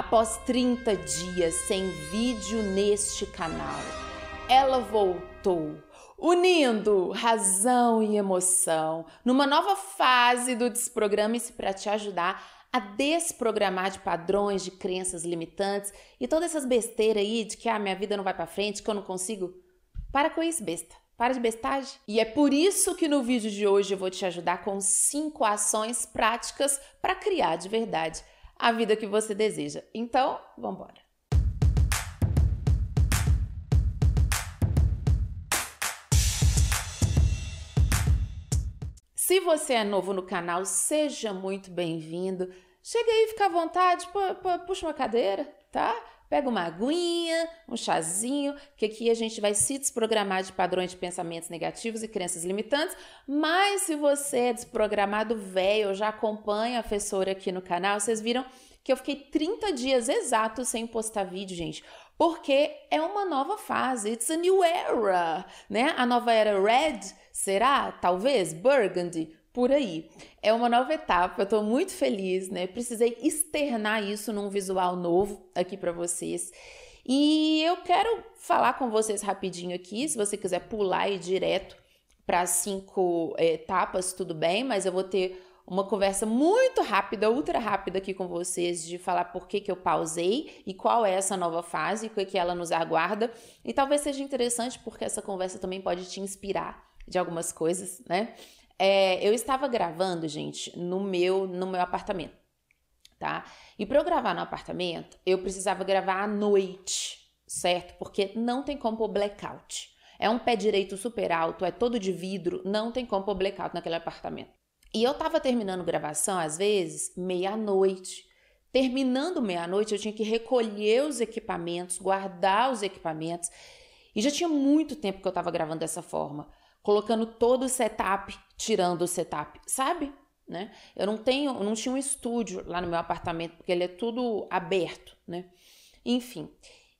após 30 dias sem vídeo neste canal. Ela voltou, unindo razão e emoção, numa nova fase do Desprograme-se para te ajudar a desprogramar de padrões, de crenças limitantes e todas essas besteiras aí de que a ah, minha vida não vai para frente, que eu não consigo. Para com isso, besta. Para de bestagem. E é por isso que no vídeo de hoje eu vou te ajudar com cinco ações práticas para criar de verdade a vida que você deseja. Então, vamos embora. Se você é novo no canal, seja muito bem-vindo. Chega aí, fica à vontade, puxa uma cadeira, tá? Pega uma aguinha, um chazinho, que aqui a gente vai se desprogramar de padrões de pensamentos negativos e crenças limitantes. Mas se você é desprogramado velho, já acompanha a professora aqui no canal, vocês viram que eu fiquei 30 dias exatos sem postar vídeo, gente, porque é uma nova fase, it's a new era, né? A nova era red, será? Talvez burgundy, por aí. É uma nova etapa, eu tô muito feliz, né? Precisei externar isso num visual novo aqui para vocês. E eu quero falar com vocês rapidinho aqui, se você quiser pular e direto para cinco eh, etapas, tudo bem, mas eu vou ter uma conversa muito rápida, ultra rápida aqui com vocês de falar por que, que eu pausei e qual é essa nova fase, o que, que ela nos aguarda. E talvez seja interessante porque essa conversa também pode te inspirar de algumas coisas, né? É, eu estava gravando, gente, no meu, no meu apartamento, tá? E para eu gravar no apartamento, eu precisava gravar à noite, certo? Porque não tem como pôr blackout. É um pé direito super alto, é todo de vidro, não tem como pôr blackout naquele apartamento. E eu tava terminando gravação, às vezes, meia-noite. Terminando meia-noite, eu tinha que recolher os equipamentos, guardar os equipamentos. E já tinha muito tempo que eu estava gravando dessa forma colocando todo o setup, tirando o setup, sabe? Né? Eu não tenho, não tinha um estúdio lá no meu apartamento, porque ele é tudo aberto, né? Enfim.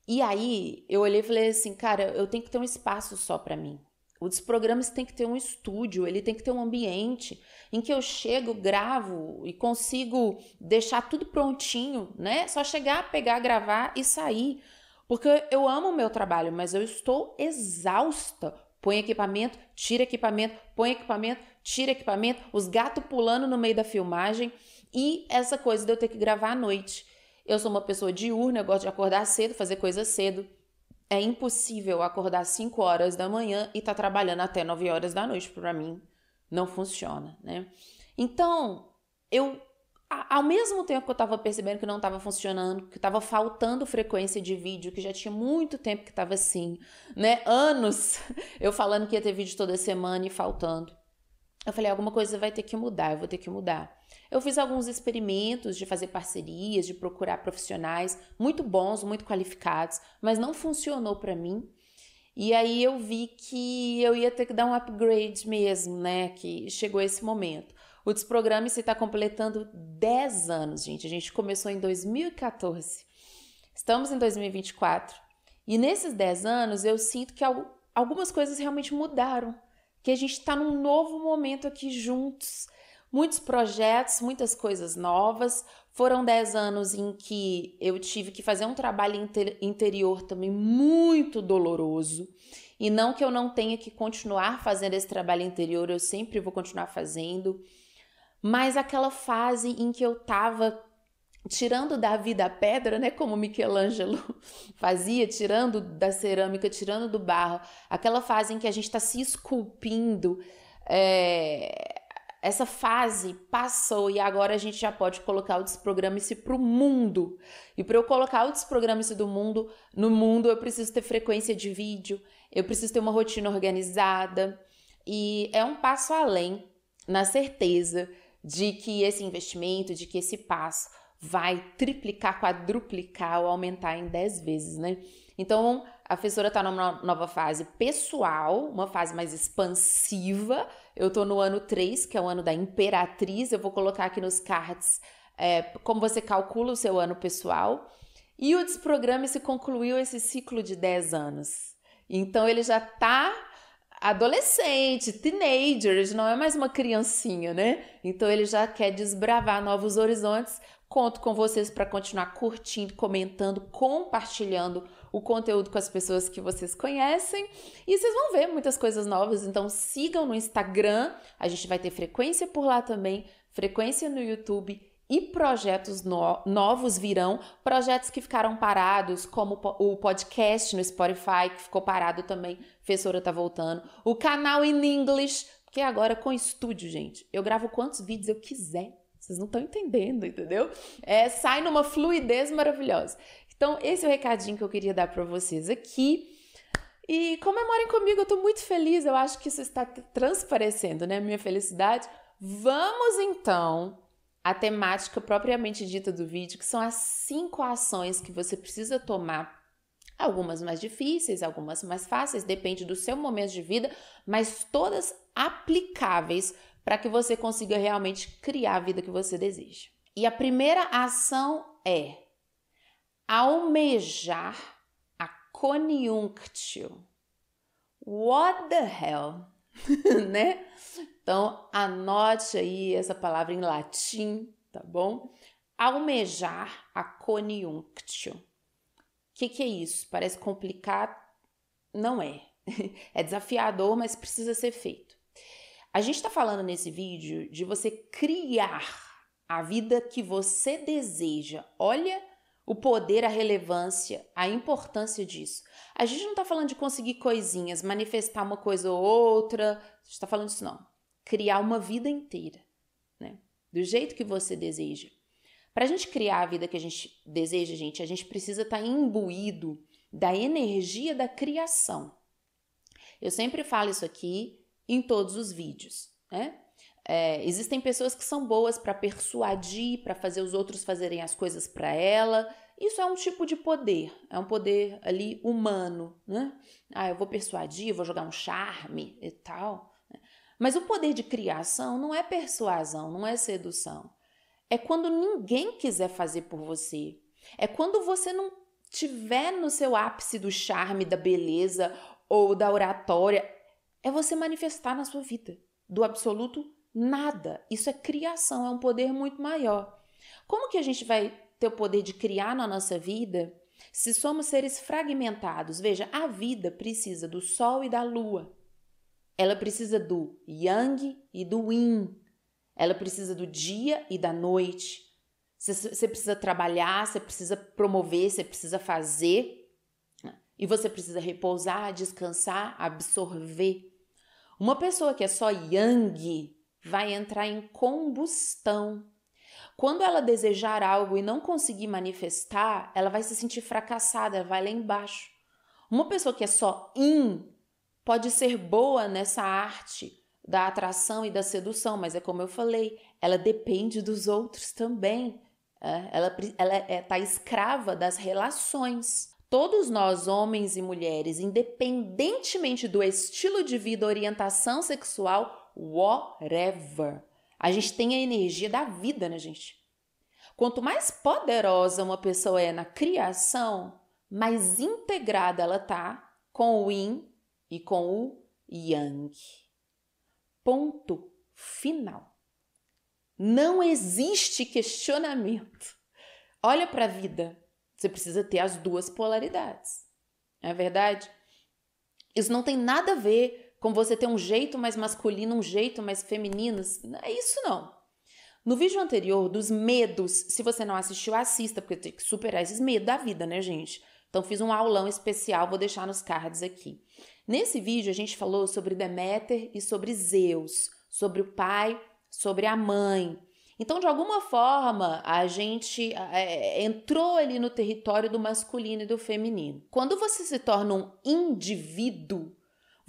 E aí eu olhei e falei assim, cara, eu tenho que ter um espaço só para mim. Os programas tem que ter um estúdio, ele tem que ter um ambiente em que eu chego, gravo e consigo deixar tudo prontinho, né? Só chegar, pegar, gravar e sair. Porque eu amo o meu trabalho, mas eu estou exausta põe equipamento, tira equipamento, põe equipamento, tira equipamento, os gatos pulando no meio da filmagem e essa coisa de eu ter que gravar à noite. Eu sou uma pessoa diurna, eu gosto de acordar cedo, fazer coisas cedo. É impossível acordar 5 horas da manhã e estar tá trabalhando até 9 horas da noite. Para mim, não funciona, né? Então, eu ao mesmo tempo que eu estava percebendo que não estava funcionando, que estava faltando frequência de vídeo, que já tinha muito tempo que estava assim, né? Anos eu falando que ia ter vídeo toda semana e faltando. Eu falei, alguma coisa vai ter que mudar, eu vou ter que mudar. Eu fiz alguns experimentos de fazer parcerias, de procurar profissionais muito bons, muito qualificados, mas não funcionou para mim. E aí eu vi que eu ia ter que dar um upgrade mesmo, né? Que chegou esse momento. O desprograma se está completando 10 anos, gente. A gente começou em 2014. Estamos em 2024. E nesses 10 anos, eu sinto que algumas coisas realmente mudaram. Que a gente está num novo momento aqui juntos. Muitos projetos, muitas coisas novas. Foram 10 anos em que eu tive que fazer um trabalho inter interior também muito doloroso. E não que eu não tenha que continuar fazendo esse trabalho interior, eu sempre vou continuar fazendo mas aquela fase em que eu tava tirando da vida a pedra, né, como Michelangelo fazia, tirando da cerâmica, tirando do barro, aquela fase em que a gente está se esculpindo, é... essa fase passou e agora a gente já pode colocar o desprograma-se para o mundo. E para eu colocar o desprograma-se do mundo no mundo, eu preciso ter frequência de vídeo, eu preciso ter uma rotina organizada e é um passo além na certeza de que esse investimento, de que esse passo vai triplicar, quadruplicar ou aumentar em 10 vezes, né? Então, a professora está numa nova fase pessoal, uma fase mais expansiva. Eu estou no ano 3, que é o ano da imperatriz. Eu vou colocar aqui nos cards é, como você calcula o seu ano pessoal. E o desprograma se concluiu esse ciclo de 10 anos. Então, ele já está adolescente, teenagers, não é mais uma criancinha, né? Então ele já quer desbravar novos horizontes. Conto com vocês para continuar curtindo, comentando, compartilhando o conteúdo com as pessoas que vocês conhecem. E vocês vão ver muitas coisas novas, então sigam no Instagram, a gente vai ter frequência por lá também, frequência no YouTube e projetos no novos virão, projetos que ficaram parados, como o podcast no Spotify, que ficou parado também, a professora tá voltando, o canal in English, que é agora com estúdio, gente, eu gravo quantos vídeos eu quiser, vocês não estão entendendo, entendeu? É, sai numa fluidez maravilhosa. Então, esse é o recadinho que eu queria dar para vocês aqui. E comemorem comigo, eu estou muito feliz, eu acho que isso está transparecendo, né? Minha felicidade. Vamos então a temática propriamente dita do vídeo, que são as cinco ações que você precisa tomar. Algumas mais difíceis, algumas mais fáceis, depende do seu momento de vida, mas todas aplicáveis para que você consiga realmente criar a vida que você deseja. E a primeira ação é almejar a conjunctio. What the hell? né? Então, anote aí essa palavra em latim, tá bom? Almejar a coniunctio. O que, que é isso? Parece complicado? Não é. É desafiador, mas precisa ser feito. A gente está falando nesse vídeo de você criar a vida que você deseja. Olha o poder, a relevância, a importância disso. A gente não está falando de conseguir coisinhas, manifestar uma coisa ou outra, a gente está falando disso não. Criar uma vida inteira, né? Do jeito que você deseja. Para a gente criar a vida que a gente deseja, gente, a gente precisa estar tá imbuído da energia da criação. Eu sempre falo isso aqui em todos os vídeos, né? É, existem pessoas que são boas para persuadir, para fazer os outros fazerem as coisas para ela. Isso é um tipo de poder, é um poder ali humano, né? Ah, eu vou persuadir, vou jogar um charme e tal. Né? Mas o poder de criação não é persuasão, não é sedução. É quando ninguém quiser fazer por você. É quando você não tiver no seu ápice do charme, da beleza ou da oratória, é você manifestar na sua vida do absoluto Nada. Isso é criação, é um poder muito maior. Como que a gente vai ter o poder de criar na nossa vida se somos seres fragmentados? Veja, a vida precisa do sol e da lua. Ela precisa do yang e do yin. Ela precisa do dia e da noite. Você precisa trabalhar, você precisa promover, você precisa fazer. E você precisa repousar, descansar, absorver. Uma pessoa que é só yang, vai entrar em combustão. Quando ela desejar algo e não conseguir manifestar, ela vai se sentir fracassada, vai lá embaixo. Uma pessoa que é só in pode ser boa nessa arte da atração e da sedução, mas é como eu falei, ela depende dos outros também. É, ela está é, escrava das relações. Todos nós, homens e mulheres, independentemente do estilo de vida, orientação sexual, whatever. A gente tem a energia da vida, né, gente? Quanto mais poderosa uma pessoa é na criação, mais integrada ela tá com o yin e com o yang. Ponto final. Não existe questionamento. Olha para a vida. Você precisa ter as duas polaridades. Não é verdade? Isso não tem nada a ver como você ter um jeito mais masculino, um jeito mais feminino. não É isso não. No vídeo anterior dos medos, se você não assistiu, assista, porque tem que superar esses medos da vida, né, gente? Então fiz um aulão especial, vou deixar nos cards aqui. Nesse vídeo a gente falou sobre Deméter e sobre Zeus, sobre o pai, sobre a mãe. Então, de alguma forma, a gente é, entrou ali no território do masculino e do feminino. Quando você se torna um indivíduo,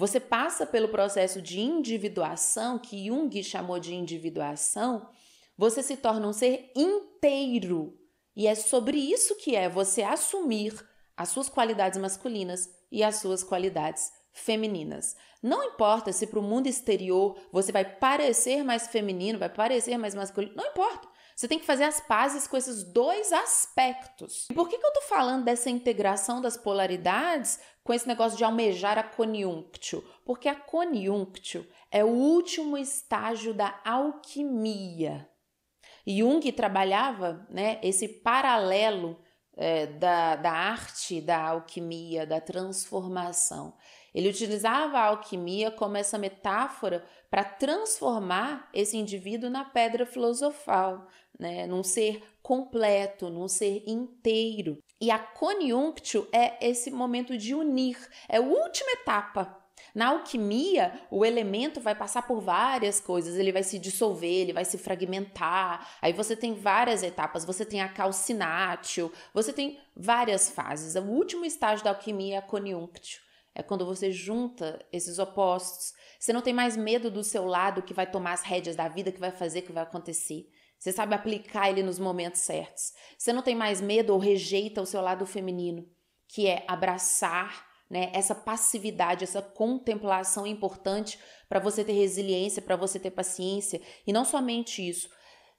você passa pelo processo de individuação, que Jung chamou de individuação, você se torna um ser inteiro. E é sobre isso que é você assumir as suas qualidades masculinas e as suas qualidades femininas. Não importa se para o mundo exterior você vai parecer mais feminino, vai parecer mais masculino, não importa. Você tem que fazer as pazes com esses dois aspectos. E por que, que eu tô falando dessa integração das polaridades com esse negócio de almejar a coniunctio? Porque a coniunctio é o último estágio da alquimia. Jung trabalhava né, esse paralelo é, da, da arte, da alquimia, da transformação. Ele utilizava a alquimia como essa metáfora para transformar esse indivíduo na pedra filosofal, né? num ser completo, num ser inteiro. E a coniunctio é esse momento de unir, é a última etapa na alquimia, o elemento vai passar por várias coisas, ele vai se dissolver, ele vai se fragmentar. Aí você tem várias etapas, você tem a calcinátil, você tem várias fases. O último estágio da alquimia é a coniunctio. É quando você junta esses opostos. Você não tem mais medo do seu lado que vai tomar as rédeas da vida, que vai fazer, que vai acontecer. Você sabe aplicar ele nos momentos certos. Você não tem mais medo ou rejeita o seu lado feminino, que é abraçar né, essa passividade, essa contemplação importante para você ter resiliência, para você ter paciência. E não somente isso.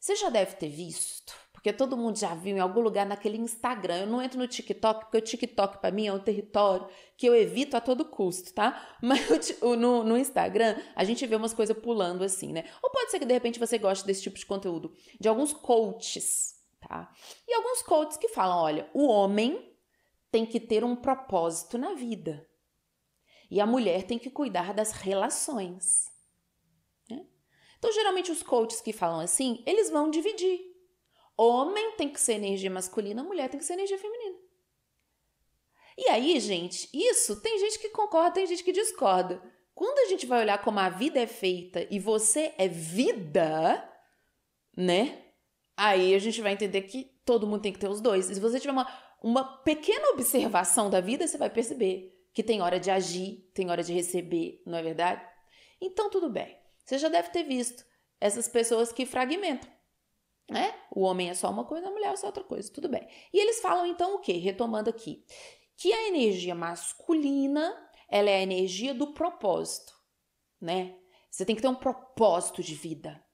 Você já deve ter visto porque todo mundo já viu em algum lugar naquele Instagram. Eu não entro no TikTok, porque o TikTok para mim é um território que eu evito a todo custo, tá? Mas no, no Instagram a gente vê umas coisas pulando assim, né? Ou pode ser que de repente você goste desse tipo de conteúdo, de alguns coaches, tá? E alguns coaches que falam: olha, o homem tem que ter um propósito na vida. E a mulher tem que cuidar das relações. Né? Então, geralmente, os coaches que falam assim, eles vão dividir Homem tem que ser energia masculina, mulher tem que ser energia feminina. E aí, gente, isso tem gente que concorda, tem gente que discorda. Quando a gente vai olhar como a vida é feita e você é vida, né? Aí a gente vai entender que todo mundo tem que ter os dois. E se você tiver uma, uma pequena observação da vida, você vai perceber que tem hora de agir, tem hora de receber, não é verdade? Então, tudo bem. Você já deve ter visto essas pessoas que fragmentam né? O homem é só uma coisa, a mulher é só outra coisa, tudo bem. E eles falam então o quê? Retomando aqui, que a energia masculina, ela é a energia do propósito, né? Você tem que ter um propósito de vida.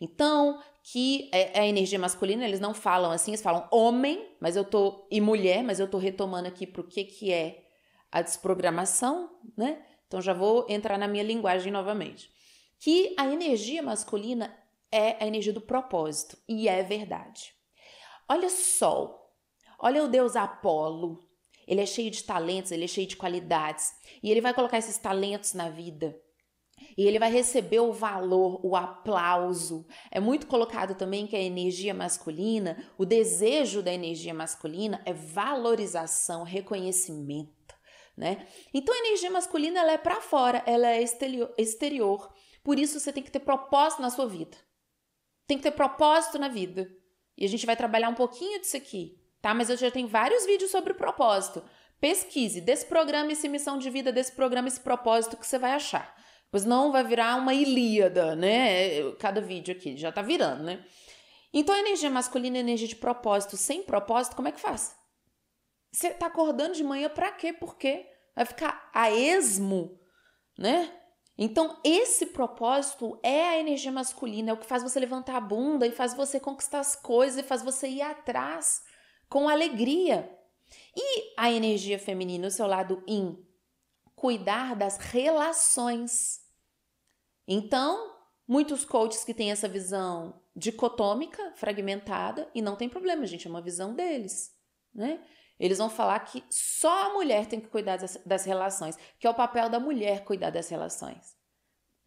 Então, que é, a energia masculina, eles não falam assim, eles falam homem, mas eu tô e mulher, mas eu tô retomando aqui pro que que é a desprogramação, né? Então já vou entrar na minha linguagem novamente. Que a energia masculina é a energia do propósito e é verdade. Olha o Sol, olha o deus Apolo. Ele é cheio de talentos, ele é cheio de qualidades e ele vai colocar esses talentos na vida. E ele vai receber o valor, o aplauso. É muito colocado também que a energia masculina, o desejo da energia masculina é valorização, reconhecimento, né? Então a energia masculina ela é para fora, ela é exterior. Por isso você tem que ter propósito na sua vida tem que ter propósito na vida. E a gente vai trabalhar um pouquinho disso aqui, tá? Mas eu já tenho vários vídeos sobre o propósito. Pesquise, desprograme esse missão de vida, desprograme esse propósito que você vai achar. Pois não vai virar uma ilíada, né? Cada vídeo aqui já tá virando, né? Então, a energia masculina é energia de propósito. Sem propósito, como é que faz? Você tá acordando de manhã pra quê? Por quê? Vai ficar a esmo, né? Então, esse propósito é a energia masculina, é o que faz você levantar a bunda e faz você conquistar as coisas e faz você ir atrás com alegria. E a energia feminina, o seu lado in, cuidar das relações. Então, muitos coaches que têm essa visão dicotômica, fragmentada, e não tem problema, gente, é uma visão deles, né? Eles vão falar que só a mulher tem que cuidar das, das relações, que é o papel da mulher cuidar das relações.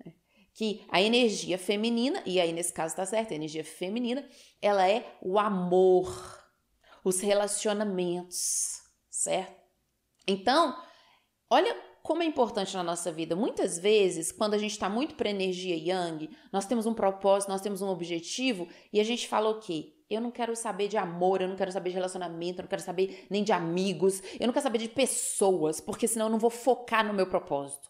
Né? Que a energia feminina, e aí nesse caso está certo, a energia feminina, ela é o amor, os relacionamentos, certo? Então, olha como é importante na nossa vida. Muitas vezes, quando a gente está muito para energia yang, nós temos um propósito, nós temos um objetivo e a gente fala o quê? Eu não quero saber de amor, eu não quero saber de relacionamento, eu não quero saber nem de amigos, eu não quero saber de pessoas, porque senão eu não vou focar no meu propósito.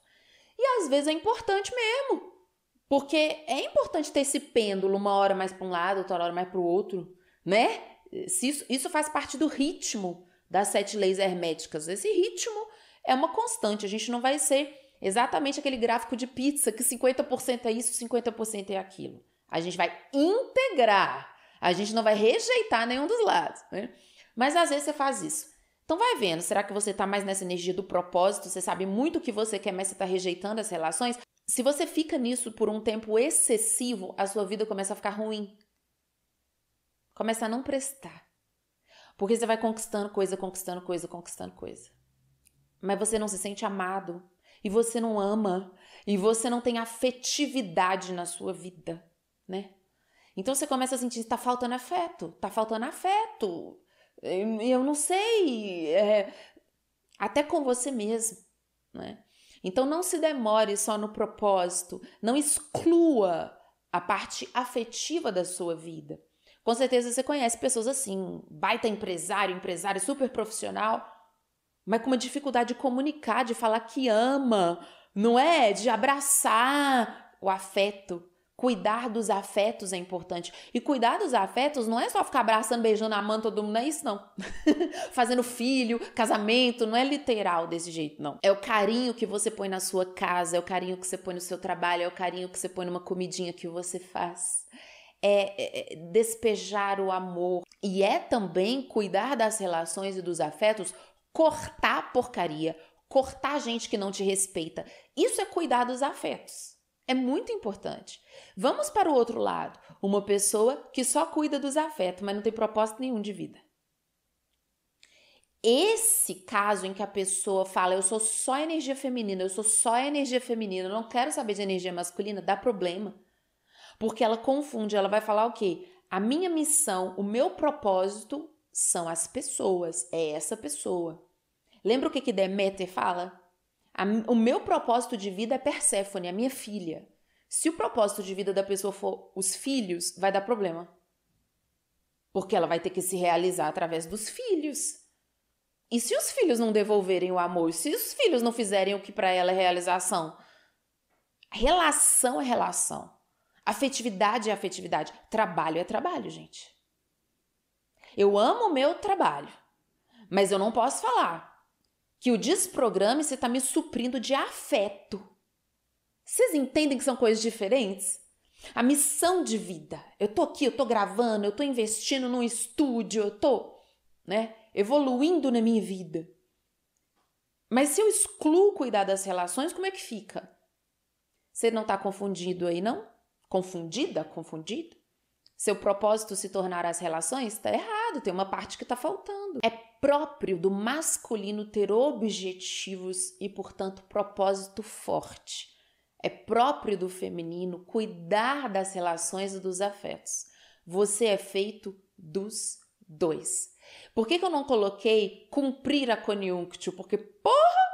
E às vezes é importante mesmo, porque é importante ter esse pêndulo uma hora mais para um lado, outra hora mais para o outro, né? Isso, isso faz parte do ritmo das sete leis herméticas. Esse ritmo é uma constante, a gente não vai ser exatamente aquele gráfico de pizza que 50% é isso, 50% é aquilo. A gente vai integrar a gente não vai rejeitar nenhum dos lados, né? Mas às vezes você faz isso. Então vai vendo, será que você está mais nessa energia do propósito? Você sabe muito o que você quer, mas você está rejeitando as relações? Se você fica nisso por um tempo excessivo, a sua vida começa a ficar ruim. Começa a não prestar. Porque você vai conquistando coisa, conquistando coisa, conquistando coisa. Mas você não se sente amado. E você não ama. E você não tem afetividade na sua vida, né? Então você começa a sentir, tá faltando afeto, tá faltando afeto. Eu, eu não sei, é, até com você mesmo, né? Então não se demore só no propósito, não exclua a parte afetiva da sua vida. Com certeza você conhece pessoas assim, baita empresário, empresário super profissional, mas com uma dificuldade de comunicar, de falar que ama, não é? De abraçar o afeto. Cuidar dos afetos é importante. E cuidar dos afetos não é só ficar abraçando, beijando a mão todo mundo, não é isso não. Fazendo filho, casamento, não é literal desse jeito não. É o carinho que você põe na sua casa, é o carinho que você põe no seu trabalho, é o carinho que você põe numa comidinha que você faz. É, é, é despejar o amor e é também cuidar das relações e dos afetos, cortar porcaria, cortar gente que não te respeita. Isso é cuidar dos afetos. É muito importante. Vamos para o outro lado, uma pessoa que só cuida dos afetos, mas não tem propósito nenhum de vida. Esse caso em que a pessoa fala eu sou só energia feminina, eu sou só energia feminina, eu não quero saber de energia masculina, dá problema. Porque ela confunde, ela vai falar o quê? A minha missão, o meu propósito são as pessoas, é essa pessoa. Lembra o que, que Deméter fala? A, o meu propósito de vida é Perséfone, a minha filha. Se o propósito de vida da pessoa for os filhos, vai dar problema. Porque ela vai ter que se realizar através dos filhos. E se os filhos não devolverem o amor, se os filhos não fizerem o que para ela é realização? Relação é relação. Afetividade é afetividade. Trabalho é trabalho, gente. Eu amo o meu trabalho, mas eu não posso falar que o desprograme você está me suprindo de afeto. Vocês entendem que são coisas diferentes? A missão de vida. Eu tô aqui, eu tô gravando, eu tô investindo num estúdio, eu tô, né, evoluindo na minha vida. Mas se eu excluo cuidar das relações, como é que fica? Você não tá confundido aí, não? Confundida? Confundido? Seu propósito se tornar as relações? Tá errado, tem uma parte que tá faltando. É próprio do masculino ter objetivos e, portanto, propósito forte. É próprio do feminino cuidar das relações e dos afetos. Você é feito dos dois. Por que, que eu não coloquei cumprir a coniunctio? Porque, porra,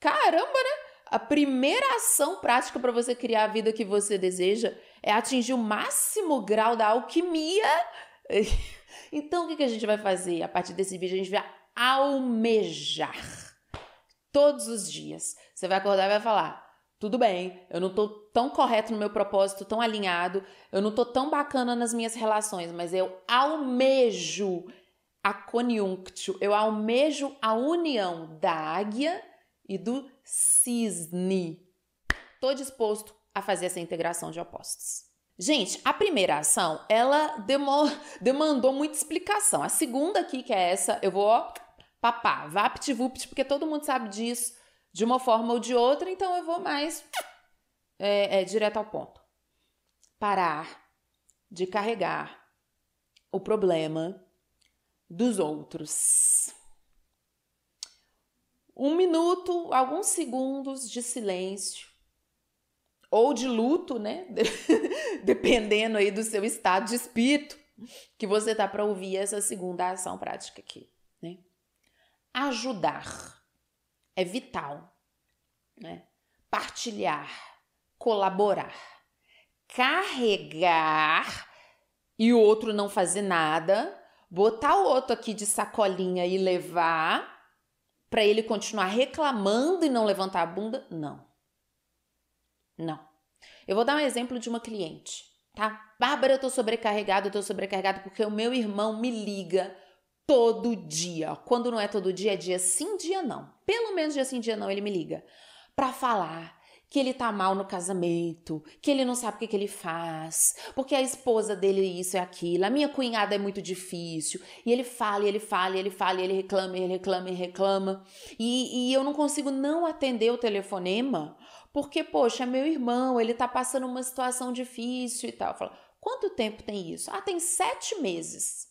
caramba, né? A primeira ação prática para você criar a vida que você deseja é atingir o máximo grau da alquimia Então, o que a gente vai fazer? A partir desse vídeo, a gente vai almejar. Todos os dias. Você vai acordar e vai falar: tudo bem, eu não estou tão correto no meu propósito, tão alinhado, eu não estou tão bacana nas minhas relações, mas eu almejo a coniunctio, eu almejo a união da águia e do cisne. Estou disposto a fazer essa integração de opostos. Gente, a primeira ação, ela demor... demandou muita explicação. A segunda aqui, que é essa, eu vou papar, vapt-vupt, porque todo mundo sabe disso de uma forma ou de outra, então eu vou mais é, é, direto ao ponto. Parar de carregar o problema dos outros. Um minuto, alguns segundos de silêncio ou de luto, né? Dependendo aí do seu estado de espírito, que você tá para ouvir essa segunda ação prática aqui, né? Ajudar é vital, né? Partilhar, colaborar, carregar e o outro não fazer nada, botar o outro aqui de sacolinha e levar para ele continuar reclamando e não levantar a bunda? Não. Não. Eu vou dar um exemplo de uma cliente, tá? Bárbara, eu tô sobrecarregada, eu tô sobrecarregada porque o meu irmão me liga todo dia. Quando não é todo dia, é dia sim, dia não. Pelo menos dia sim, dia não, ele me liga para falar que ele tá mal no casamento, que ele não sabe o que, que ele faz, porque a esposa dele é isso é aquilo, a minha cunhada é muito difícil, e ele fala, e ele fala, e ele fala, e ele reclama, e ele reclama, e reclama, e, e eu não consigo não atender o telefonema, porque, poxa, é meu irmão, ele tá passando uma situação difícil e tal. falo quanto tempo tem isso? Ah, tem sete meses.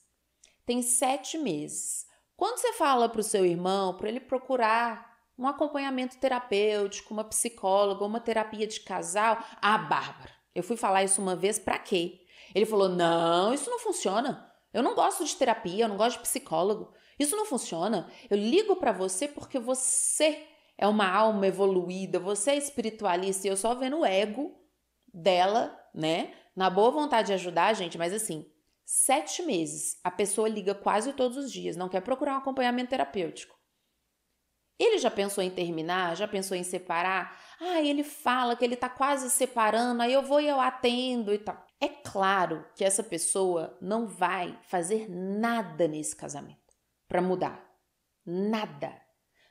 Tem sete meses. Quando você fala para o seu irmão, para ele procurar um acompanhamento terapêutico, uma psicóloga, uma terapia de casal, ah, Bárbara, eu fui falar isso uma vez, para quê? Ele falou: não, isso não funciona. Eu não gosto de terapia, eu não gosto de psicólogo. Isso não funciona. Eu ligo para você porque você é uma alma evoluída, você é espiritualista, e eu só vendo o ego dela, né? Na boa vontade de ajudar, gente, mas assim, sete meses, a pessoa liga quase todos os dias, não quer procurar um acompanhamento terapêutico. Ele já pensou em terminar, já pensou em separar? Ah, ele fala que ele tá quase separando, aí eu vou e eu atendo e tal. É claro que essa pessoa não vai fazer nada nesse casamento para mudar. Nada.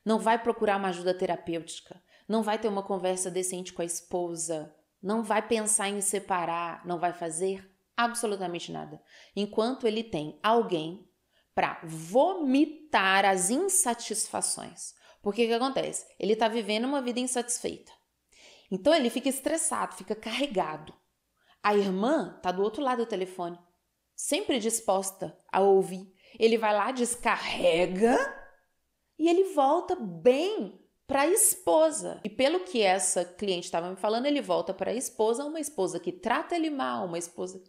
Não vai procurar uma ajuda terapêutica. Não vai ter uma conversa decente com a esposa. Não vai pensar em separar. Não vai fazer absolutamente nada. Enquanto ele tem alguém para vomitar as insatisfações. Porque o que acontece? Ele está vivendo uma vida insatisfeita. Então ele fica estressado, fica carregado. A irmã está do outro lado do telefone, sempre disposta a ouvir. Ele vai lá, descarrega e ele volta bem para a esposa. E pelo que essa cliente estava me falando, ele volta para a esposa, uma esposa que trata ele mal, uma esposa.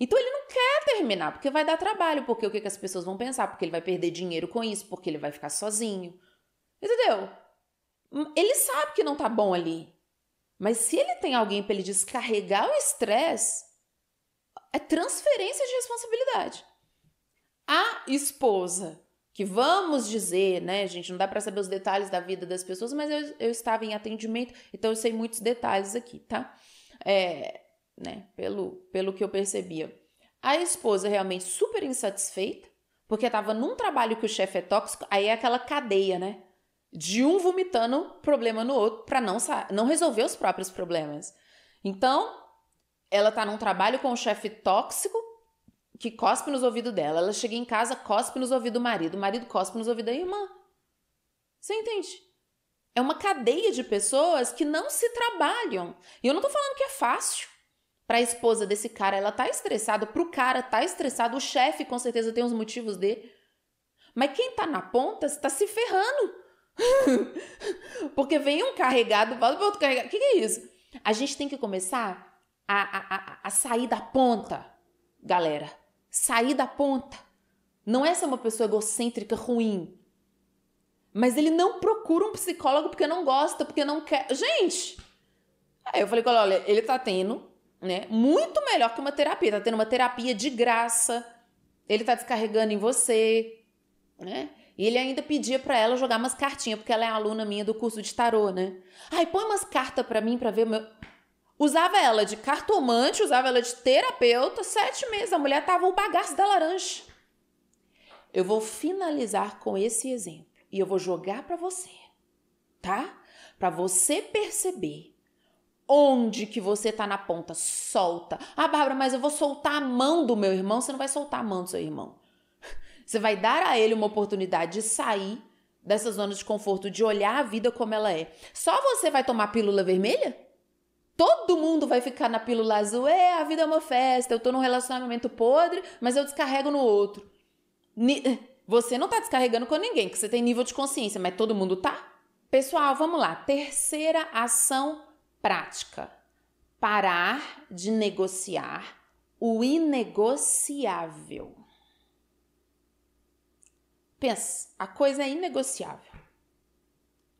Então ele não quer terminar, porque vai dar trabalho, porque o que, que as pessoas vão pensar? Porque ele vai perder dinheiro com isso, porque ele vai ficar sozinho. Entendeu? Hum, ele sabe que não tá bom ali. Mas se ele tem alguém para ele descarregar o estresse, é transferência de responsabilidade. A esposa que vamos dizer, né, gente, não dá para saber os detalhes da vida das pessoas, mas eu, eu estava em atendimento, então eu sei muitos detalhes aqui, tá? É, né, pelo, pelo que eu percebia. A esposa realmente super insatisfeita, porque estava num trabalho que o chefe é tóxico, aí é aquela cadeia, né? De um vomitando problema no outro para não, não resolver os próprios problemas. Então, ela tá num trabalho com o chefe tóxico, que cospe nos ouvidos dela. Ela chega em casa, cospe nos ouvidos do marido. O marido cospe nos ouvidos da irmã. Você entende? É uma cadeia de pessoas que não se trabalham. E eu não tô falando que é fácil. Pra esposa desse cara, ela tá estressada. Pro cara, tá estressado. O chefe, com certeza, tem os motivos dele. Mas quem tá na ponta, tá se ferrando. Porque vem um carregado, fala pro outro carregado. O que, que é isso? A gente tem que começar a, a, a, a sair da ponta, galera sair da ponta. Não é ser uma pessoa egocêntrica ruim. Mas ele não procura um psicólogo porque não gosta, porque não quer. Gente! Aí eu falei com olha, ele tá tendo, né? Muito melhor que uma terapia. Tá tendo uma terapia de graça. Ele tá descarregando em você, né? E ele ainda pedia para ela jogar umas cartinhas, porque ela é aluna minha do curso de tarô, né? Ai, põe umas cartas para mim para ver meu. Usava ela de cartomante, usava ela de terapeuta. Sete meses, a mulher tava o bagaço da laranja. Eu vou finalizar com esse exemplo e eu vou jogar para você, tá? Para você perceber onde que você tá na ponta. Solta. Ah, Bárbara, mas eu vou soltar a mão do meu irmão. Você não vai soltar a mão do seu irmão. Você vai dar a ele uma oportunidade de sair dessa zona de conforto, de olhar a vida como ela é. Só você vai tomar pílula vermelha? Todo mundo vai ficar na pílula azul. É, a vida é uma festa. Eu tô num relacionamento podre, mas eu descarrego no outro. Eh, você não tá descarregando com ninguém, que você tem nível de consciência, mas todo mundo tá? Pessoal, vamos lá. Terceira ação prática: parar de negociar o inegociável. Pensa, a coisa é inegociável.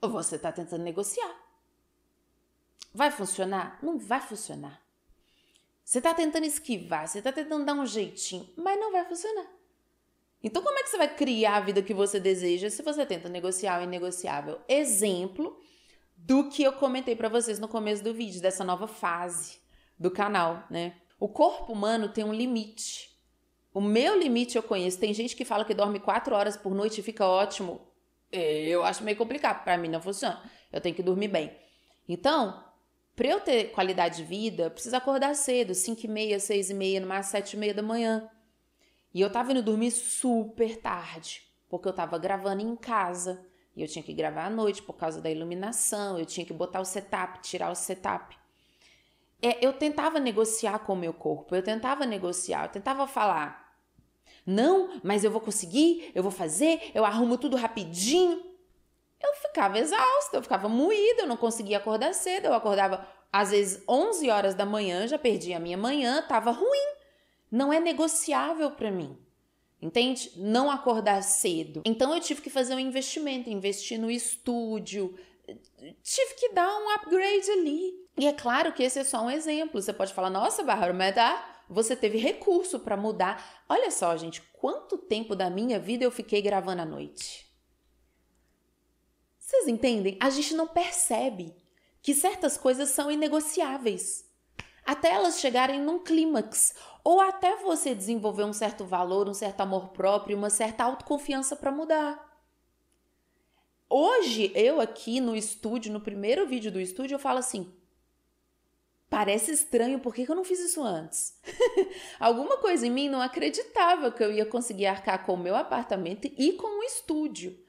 Ou você tá tentando negociar. Vai funcionar? Não vai funcionar. Você está tentando esquivar, você está tentando dar um jeitinho, mas não vai funcionar. Então, como é que você vai criar a vida que você deseja se você tenta negociar o inegociável? Exemplo do que eu comentei para vocês no começo do vídeo, dessa nova fase do canal, né? O corpo humano tem um limite. O meu limite eu conheço. Tem gente que fala que dorme quatro horas por noite e fica ótimo. É, eu acho meio complicado. Para mim não funciona. Eu tenho que dormir bem. Então, para eu ter qualidade de vida, preciso acordar cedo, 5 e meia, 6 e meia, no máximo 7 e meia da manhã. E eu tava indo dormir super tarde, porque eu tava gravando em casa. E eu tinha que gravar à noite por causa da iluminação, eu tinha que botar o setup, tirar o setup. É, eu tentava negociar com o meu corpo, eu tentava negociar, eu tentava falar. Não, mas eu vou conseguir, eu vou fazer, eu arrumo tudo rapidinho eu ficava exausta, eu ficava moída, eu não conseguia acordar cedo, eu acordava às vezes 11 horas da manhã, já perdi a minha manhã, tava ruim. Não é negociável para mim. Entende? Não acordar cedo. Então eu tive que fazer um investimento, investir no estúdio, tive que dar um upgrade ali. E é claro que esse é só um exemplo. Você pode falar, nossa, Bárbara, mas Você teve recurso para mudar. Olha só, gente, quanto tempo da minha vida eu fiquei gravando à noite. Vocês entendem? A gente não percebe que certas coisas são inegociáveis. Até elas chegarem num clímax, ou até você desenvolver um certo valor, um certo amor próprio, uma certa autoconfiança para mudar. Hoje, eu aqui no estúdio, no primeiro vídeo do estúdio, eu falo assim: parece estranho, por que, eu não fiz isso antes? Alguma coisa em mim não acreditava que eu ia conseguir arcar com o meu apartamento e com o estúdio.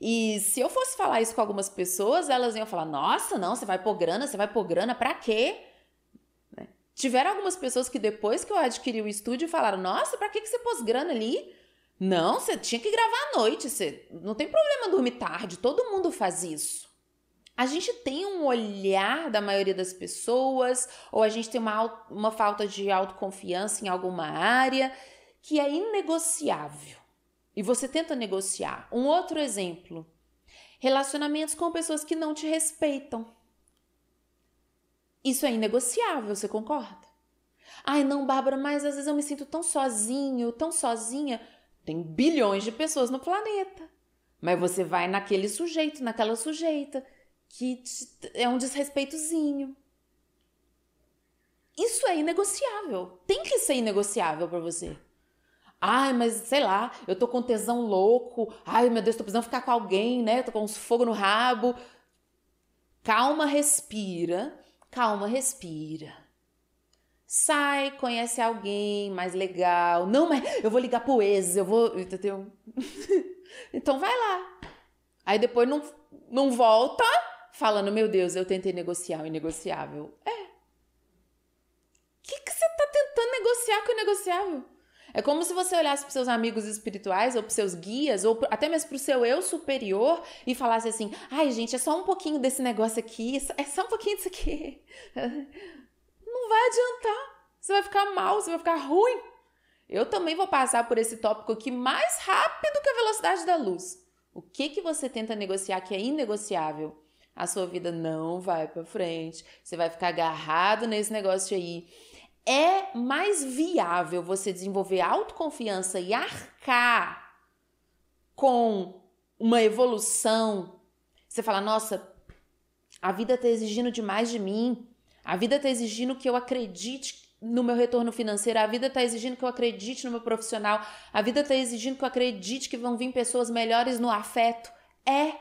E se eu fosse falar isso com algumas pessoas, elas iam falar: nossa, não, você vai pôr grana, você vai pôr grana, pra quê? Né? Tiveram algumas pessoas que depois que eu adquiri o estúdio falaram: nossa, pra que, que você pôs grana ali? Não, você tinha que gravar à noite, você... não tem problema dormir tarde, todo mundo faz isso. A gente tem um olhar da maioria das pessoas, ou a gente tem uma, uma falta de autoconfiança em alguma área que é inegociável e você tenta negociar. Um outro exemplo: relacionamentos com pessoas que não te respeitam. Isso é inegociável, você concorda? Ai, não, Bárbara, mas às vezes eu me sinto tão sozinho, tão sozinha. Tem bilhões de pessoas no planeta. Mas você vai naquele sujeito, naquela sujeita, que é um desrespeitozinho. Isso é inegociável. Tem que ser inegociável para você. Ai, mas sei lá, eu tô com tesão louco. Ai, meu Deus, tô precisando ficar com alguém, né? Tô com uns fogo no rabo. Calma, respira. Calma, respira. Sai, conhece alguém mais legal. Não, mas eu vou ligar pro ex, eu vou. então vai lá. Aí depois não, não volta falando: Meu Deus, eu tentei negociar o inegociável. É. O que, que você tá tentando negociar com o inegociável? É como se você olhasse para seus amigos espirituais ou para seus guias ou pro, até mesmo para o seu eu superior e falasse assim: ai, gente, é só um pouquinho desse negócio aqui, é só um pouquinho disso aqui. Não vai adiantar. Você vai ficar mal, você vai ficar ruim. Eu também vou passar por esse tópico aqui mais rápido que a velocidade da luz. O que, que você tenta negociar que é inegociável? a sua vida não vai para frente. Você vai ficar agarrado nesse negócio aí é mais viável você desenvolver autoconfiança e arcar com uma evolução. Você fala, nossa, a vida está exigindo demais de mim, a vida está exigindo que eu acredite no meu retorno financeiro, a vida está exigindo que eu acredite no meu profissional, a vida está exigindo que eu acredite que vão vir pessoas melhores no afeto. É.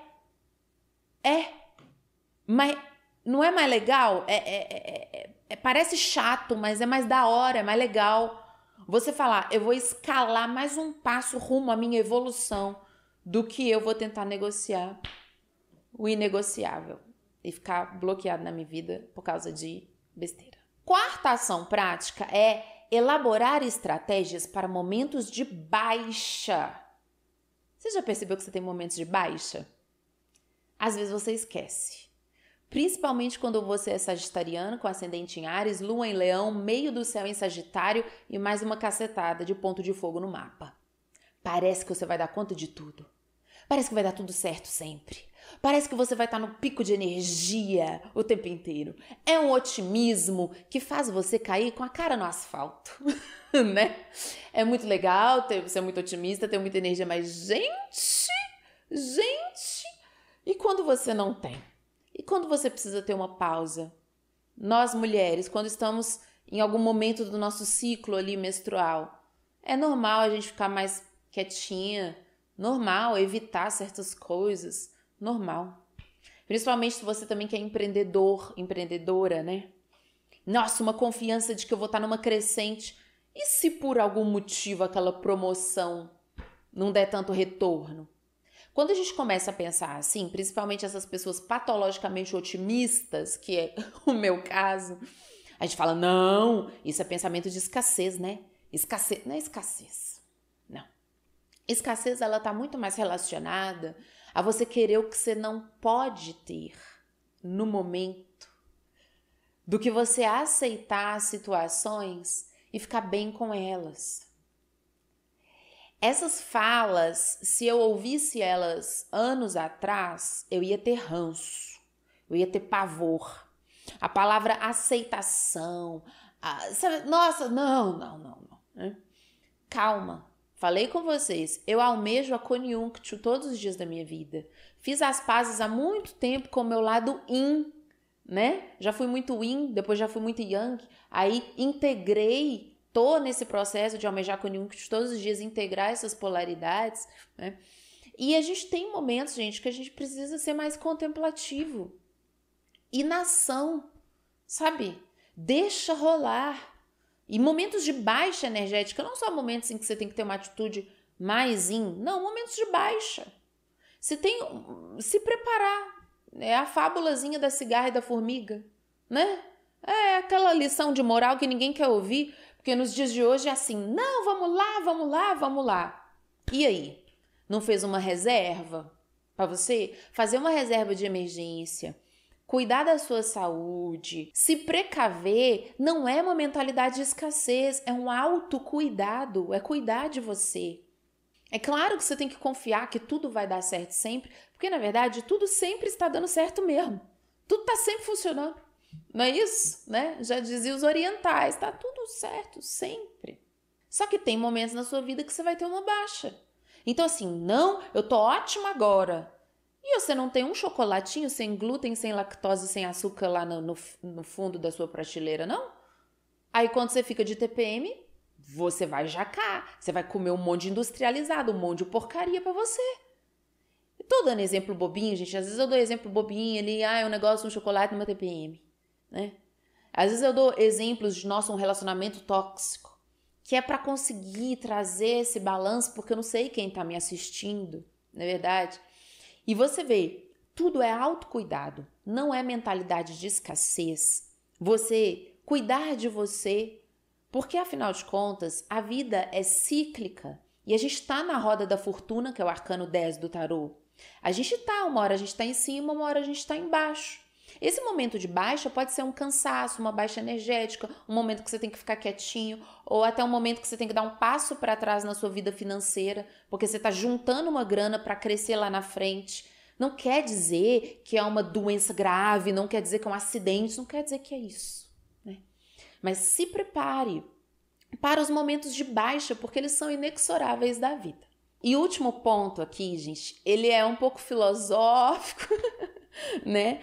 É. Mas não é mais legal? É, é, é, é, é é, parece chato, mas é mais da hora, é mais legal. Você falar, eu vou escalar mais um passo rumo à minha evolução do que eu vou tentar negociar o inegociável e ficar bloqueado na minha vida por causa de besteira. Quarta ação prática é elaborar estratégias para momentos de baixa. Você já percebeu que você tem momentos de baixa? Às vezes você esquece. Principalmente quando você é sagitariano, com ascendente em Ares, lua em leão, meio do céu em Sagitário e mais uma cacetada de ponto de fogo no mapa. Parece que você vai dar conta de tudo. Parece que vai dar tudo certo sempre. Parece que você vai estar no pico de energia o tempo inteiro. É um otimismo que faz você cair com a cara no asfalto, né? É muito legal, ter, ser muito otimista, ter muita energia, mas gente, gente, e quando você não tem? E quando você precisa ter uma pausa? Nós mulheres, quando estamos em algum momento do nosso ciclo ali menstrual, é normal a gente ficar mais quietinha, normal evitar certas coisas, normal. Principalmente se você também quer é empreendedor, empreendedora, né? Nossa, uma confiança de que eu vou estar numa crescente. E se por algum motivo aquela promoção não der tanto retorno? Quando a gente começa a pensar assim, principalmente essas pessoas patologicamente otimistas, que é o meu caso, a gente fala: não, isso é pensamento de escassez, né? Escassez, não é escassez. Não. Escassez, ela está muito mais relacionada a você querer o que você não pode ter no momento, do que você aceitar situações e ficar bem com elas. Essas falas, se eu ouvisse elas anos atrás, eu ia ter ranço, eu ia ter pavor. A palavra aceitação, a, sabe, nossa, não, não, não, não. Né? Calma, Falei com vocês, eu almejo a Konyunctio todos os dias da minha vida. Fiz as pazes há muito tempo com o meu lado in né? Já fui muito in depois já fui muito yang. Aí integrei tô nesse processo de almejar conjuntos todos os dias, integrar essas polaridades, né? E a gente tem momentos, gente, que a gente precisa ser mais contemplativo. E na ação, sabe? Deixa rolar. E momentos de baixa energética, não só momentos em que você tem que ter uma atitude mais in, não, momentos de baixa. Você tem se preparar. É a fábulazinha da cigarra e da formiga, né? É aquela lição de moral que ninguém quer ouvir, porque nos dias de hoje é assim: não, vamos lá, vamos lá, vamos lá. E aí? Não fez uma reserva para você? Fazer uma reserva de emergência, cuidar da sua saúde, se precaver não é uma mentalidade de escassez, é um autocuidado, é cuidar de você. É claro que você tem que confiar que tudo vai dar certo sempre, porque na verdade tudo sempre está dando certo mesmo. Tudo está sempre funcionando. Não é isso, né? Já dizia os orientais, tá tudo certo sempre. Só que tem momentos na sua vida que você vai ter uma baixa. Então assim, não, eu tô ótima agora. E você não tem um chocolatinho sem glúten, sem lactose, sem açúcar lá no, no, no fundo da sua prateleira, não? Aí quando você fica de TPM, você vai jacar, você vai comer um monte de industrializado, um monte de porcaria para você. tô dando exemplo bobinho, gente. Às vezes eu dou exemplo bobinho ali, ah, eu é negócio um chocolate numa TPM né? Às vezes eu dou exemplos de nosso um relacionamento tóxico, que é para conseguir trazer esse balanço, porque eu não sei quem está me assistindo, não é verdade? E você vê, tudo é autocuidado, não é mentalidade de escassez. Você cuidar de você, porque afinal de contas, a vida é cíclica e a gente está na roda da fortuna, que é o arcano 10 do tarô. A gente está, uma hora a gente está em cima, uma hora a gente está embaixo. Esse momento de baixa pode ser um cansaço, uma baixa energética, um momento que você tem que ficar quietinho, ou até um momento que você tem que dar um passo para trás na sua vida financeira, porque você está juntando uma grana para crescer lá na frente. Não quer dizer que é uma doença grave, não quer dizer que é um acidente, não quer dizer que é isso. Né? Mas se prepare para os momentos de baixa, porque eles são inexoráveis da vida. E último ponto aqui, gente, ele é um pouco filosófico, né?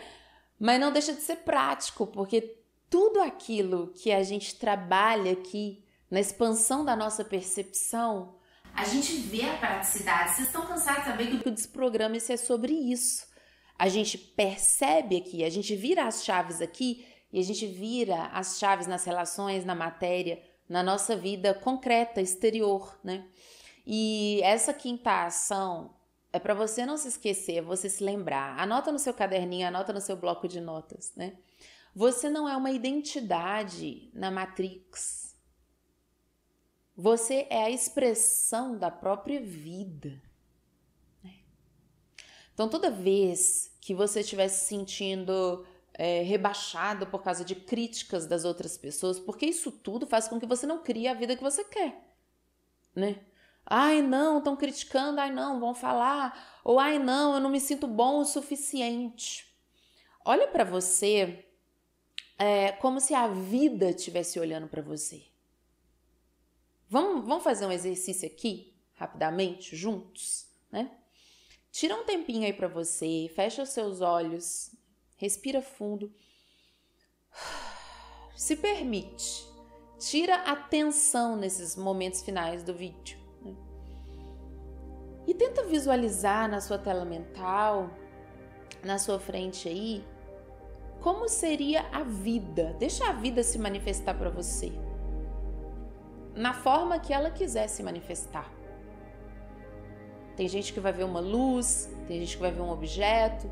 mas não deixa de ser prático, porque tudo aquilo que a gente trabalha aqui na expansão da nossa percepção, a gente vê a praticidade. Vocês estão cansados de saber que o desprograma é sobre isso. A gente percebe aqui, a gente vira as chaves aqui e a gente vira as chaves nas relações, na matéria, na nossa vida concreta, exterior, né? E essa quinta ação é para você não se esquecer, é você se lembrar. Anota no seu caderninho, anota no seu bloco de notas, né? Você não é uma identidade na Matrix. Você é a expressão da própria vida. Né? Então, toda vez que você estiver se sentindo é, rebaixado por causa de críticas das outras pessoas, porque isso tudo faz com que você não crie a vida que você quer, né? Ai, não, estão criticando, ai, não, vão falar. Ou ai, não, eu não me sinto bom o suficiente. Olha para você é, como se a vida estivesse olhando para você. Vamos, vamos fazer um exercício aqui, rapidamente, juntos, né? Tira um tempinho aí para você, fecha os seus olhos, respira fundo. Se permite. Tira a nesses momentos finais do vídeo. E tenta visualizar na sua tela mental, na sua frente aí, como seria a vida. Deixa a vida se manifestar para você. Na forma que ela quiser se manifestar. Tem gente que vai ver uma luz, tem gente que vai ver um objeto,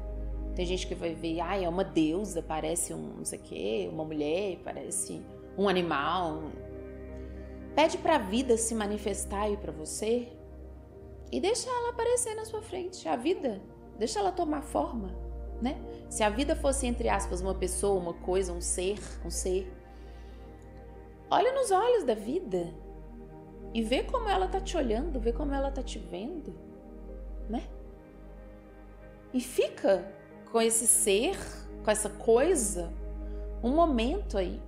tem gente que vai ver, ai, é uma deusa, parece um não sei o quê, uma mulher, parece um animal. Pede para a vida se manifestar aí para você, e deixa ela aparecer na sua frente, a vida, deixa ela tomar forma, né? Se a vida fosse entre aspas uma pessoa, uma coisa, um ser, um ser, olha nos olhos da vida e vê como ela tá te olhando, vê como ela tá te vendo, né? E fica com esse ser, com essa coisa, um momento aí.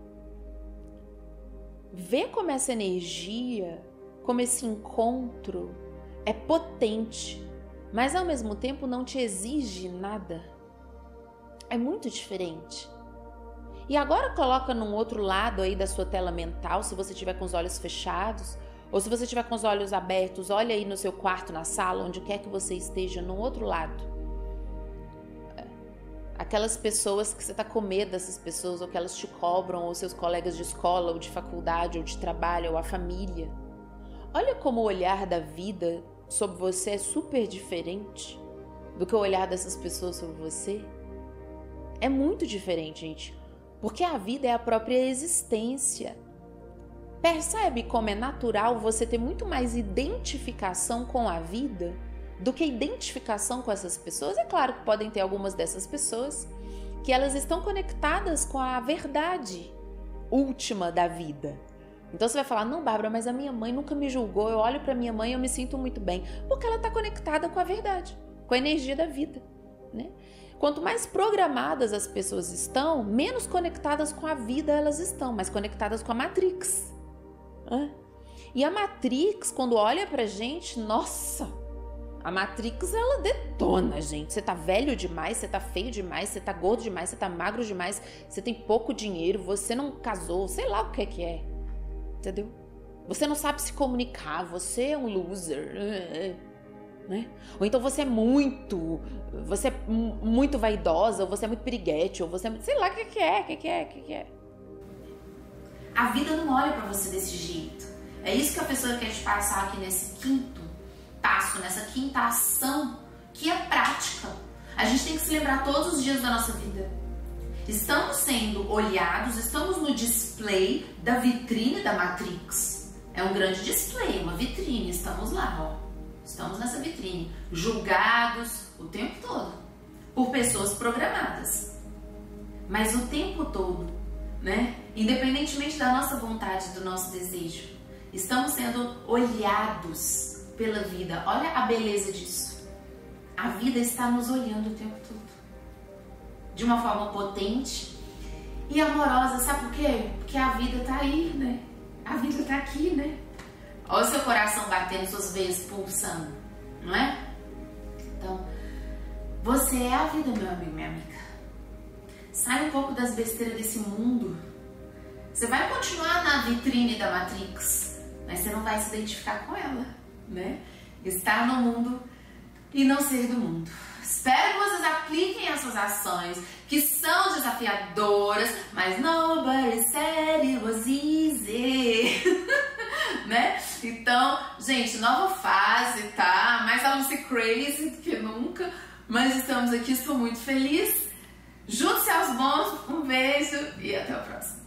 Vê como essa energia, como esse encontro é potente, mas ao mesmo tempo não te exige nada. É muito diferente. E agora coloca num outro lado aí da sua tela mental, se você tiver com os olhos fechados, ou se você tiver com os olhos abertos, olha aí no seu quarto, na sala, onde quer que você esteja, no outro lado. Aquelas pessoas que você está com medo dessas pessoas, ou que elas te cobram, ou seus colegas de escola, ou de faculdade, ou de trabalho, ou a família. Olha como o olhar da vida sobre você é super diferente do que o olhar dessas pessoas sobre você. É muito diferente, gente, porque a vida é a própria existência. Percebe como é natural você ter muito mais identificação com a vida do que identificação com essas pessoas? É claro que podem ter algumas dessas pessoas que elas estão conectadas com a verdade última da vida, então você vai falar, não, Bárbara, mas a minha mãe nunca me julgou, eu olho para minha mãe e eu me sinto muito bem, porque ela está conectada com a verdade, com a energia da vida, né? Quanto mais programadas as pessoas estão, menos conectadas com a vida elas estão, mais conectadas com a Matrix. E a Matrix, quando olha pra gente, nossa, a Matrix ela detona, gente. Você tá velho demais, você tá feio demais, você tá gordo demais, você tá magro demais, você tem pouco dinheiro, você não casou, sei lá o que é que é. Entendeu? Você não sabe se comunicar, você é um loser. Né? Ou então você é muito, você é muito vaidosa, ou você é muito piriguete, ou você é, sei lá o que, que é, o que, que é, o que, que é. A vida não olha para você desse jeito. É isso que a pessoa quer te passar aqui nesse quinto passo, nessa quinta ação, que é prática. A gente tem que se lembrar todos os dias da nossa vida. Estamos sendo olhados, estamos no display da vitrine da Matrix. É um grande display, uma vitrine, estamos lá, ó. Estamos nessa vitrine, julgados o tempo todo por pessoas programadas. Mas o tempo todo, né? Independentemente da nossa vontade, do nosso desejo, estamos sendo olhados pela vida. Olha a beleza disso. A vida está nos olhando o tempo todo de uma forma potente e amorosa, sabe por quê? Porque a vida tá aí, né? A vida tá aqui, né? Olha o seu coração batendo, suas veias pulsando, não é? Então, você é a vida, meu amigo, minha amiga. Sai um pouco das besteiras desse mundo. Você vai continuar na vitrine da Matrix, mas você não vai se identificar com ela, né? Estar no mundo e não ser do mundo. Espero que vocês apliquem essas ações que são desafiadoras, mas nobody said it was easy. né? Então, gente, nova fase, tá? Mais a Lucy Crazy do que nunca, mas estamos aqui, estou muito feliz. Junte-se aos bons, um beijo e até o próximo.